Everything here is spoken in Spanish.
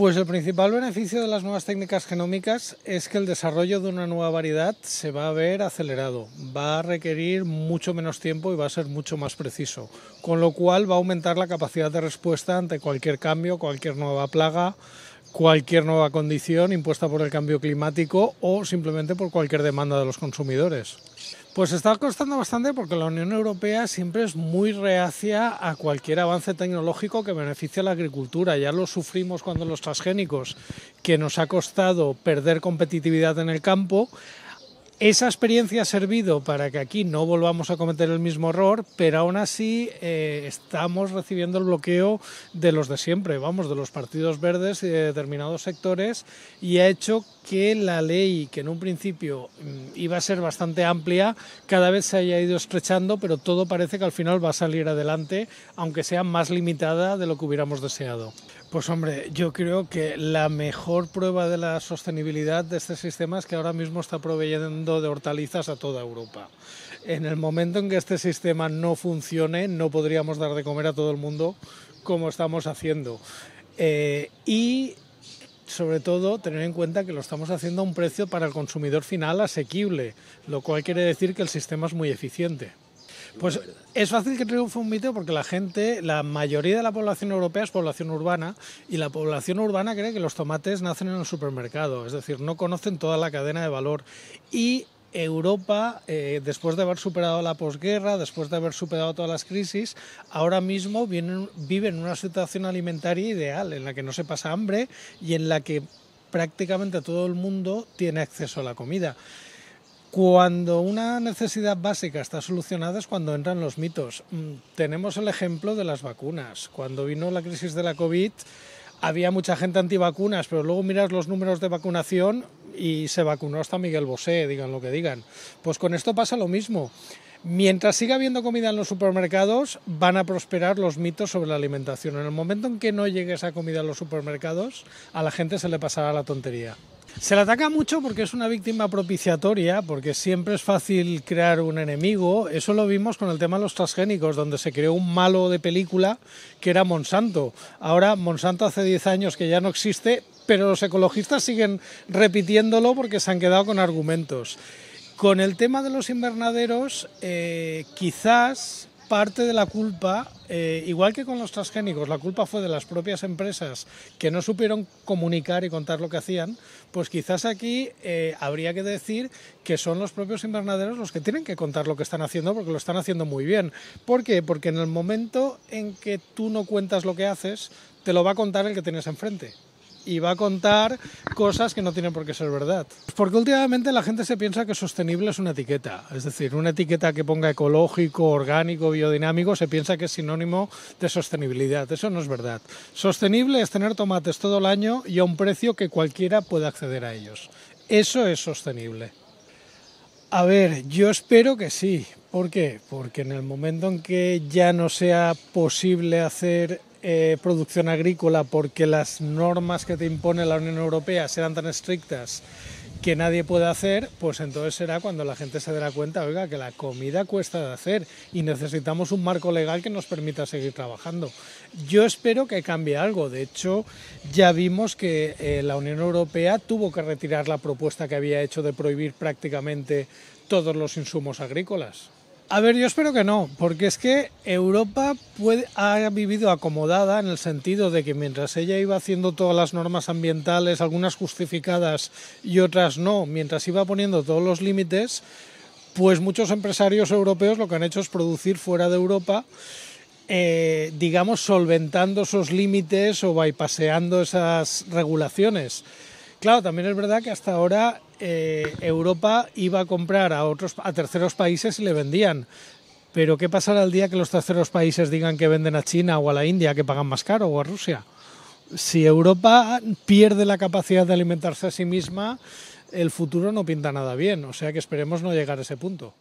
Pues el principal beneficio de las nuevas técnicas genómicas es que el desarrollo de una nueva variedad se va a ver acelerado, va a requerir mucho menos tiempo y va a ser mucho más preciso, con lo cual va a aumentar la capacidad de respuesta ante cualquier cambio, cualquier nueva plaga, cualquier nueva condición impuesta por el cambio climático o simplemente por cualquier demanda de los consumidores. Pues está costando bastante porque la Unión Europea siempre es muy reacia a cualquier avance tecnológico que beneficie a la agricultura. Ya lo sufrimos cuando los transgénicos, que nos ha costado perder competitividad en el campo, esa experiencia ha servido para que aquí no volvamos a cometer el mismo error, pero aún así eh, estamos recibiendo el bloqueo de los de siempre, vamos, de los partidos verdes y de determinados sectores, y ha hecho que la ley, que en un principio mm, iba a ser bastante amplia, cada vez se haya ido estrechando, pero todo parece que al final va a salir adelante, aunque sea más limitada de lo que hubiéramos deseado. Pues hombre, yo creo que la mejor prueba de la sostenibilidad de este sistema es que ahora mismo está proveyendo de hortalizas a toda Europa. En el momento en que este sistema no funcione, no podríamos dar de comer a todo el mundo como estamos haciendo. Eh, y sobre todo tener en cuenta que lo estamos haciendo a un precio para el consumidor final asequible, lo cual quiere decir que el sistema es muy eficiente. Pues es, fácil que triunfe un mito porque la gente, la mayoría de la población europea es población urbana y la población urbana cree que los tomates nacen en el supermercado, es decir, no conocen toda la cadena de valor y Europa, eh, después de haber superado la posguerra, después de haber superado todas las crisis, ahora mismo vive en una situación alimentaria ideal, en la que no se pasa hambre y en la que prácticamente todo el mundo tiene acceso a la comida. Cuando una necesidad básica está solucionada es cuando entran los mitos. Mm, tenemos el ejemplo de las vacunas. Cuando vino la crisis de la COVID, había mucha gente antivacunas, pero luego miras los números de vacunación y se vacunó hasta Miguel Bosé, digan lo que digan. Pues con esto pasa lo mismo. Mientras siga habiendo comida en los supermercados, van a prosperar los mitos sobre la alimentación. En el momento en que no llegue esa comida a los supermercados, a la gente se le pasará la tontería. Se la ataca mucho porque es una víctima propiciatoria, porque siempre es fácil crear un enemigo. Eso lo vimos con el tema de los transgénicos, donde se creó un malo de película que era Monsanto. Ahora Monsanto hace 10 años que ya no existe, pero los ecologistas siguen repitiéndolo porque se han quedado con argumentos. Con el tema de los invernaderos, eh, quizás parte de la culpa, eh, igual que con los transgénicos, la culpa fue de las propias empresas que no supieron comunicar y contar lo que hacían, pues quizás aquí eh, habría que decir que son los propios invernaderos los que tienen que contar lo que están haciendo porque lo están haciendo muy bien. ¿Por qué? Porque en el momento en que tú no cuentas lo que haces, te lo va a contar el que tienes enfrente y va a contar cosas que no tienen por qué ser verdad. Porque últimamente la gente se piensa que sostenible es una etiqueta, es decir, una etiqueta que ponga ecológico, orgánico, biodinámico, se piensa que es sinónimo de sostenibilidad. Eso no es verdad. Sostenible es tener tomates todo el año y a un precio que cualquiera pueda acceder a ellos. Eso es sostenible. A ver, yo espero que sí. ¿Por qué? Porque en el momento en que ya no sea posible hacer eh, producción agrícola porque las normas que te impone la Unión Europea serán tan estrictas que nadie puede hacer, pues entonces será cuando la gente se dará cuenta, oiga, que la comida cuesta de hacer y necesitamos un marco legal que nos permita seguir trabajando. Yo espero que cambie algo. De hecho, ya vimos que eh, la Unión Europea tuvo que retirar la propuesta que había hecho de prohibir prácticamente todos los insumos agrícolas. A ver, yo espero que no, porque es que Europa ha vivido acomodada en el sentido de que mientras ella iba haciendo todas las normas ambientales, algunas justificadas y otras no, mientras iba poniendo todos los límites, pues muchos empresarios europeos lo que han hecho es producir fuera de Europa, eh, digamos, solventando esos límites o bypaseando esas regulaciones. Claro, también es verdad que hasta ahora eh, Europa iba a comprar a otros a terceros países y le vendían. Pero ¿qué pasará el día que los terceros países digan que venden a China o a la India, que pagan más caro, o a Rusia? Si Europa pierde la capacidad de alimentarse a sí misma, el futuro no pinta nada bien. O sea que esperemos no llegar a ese punto.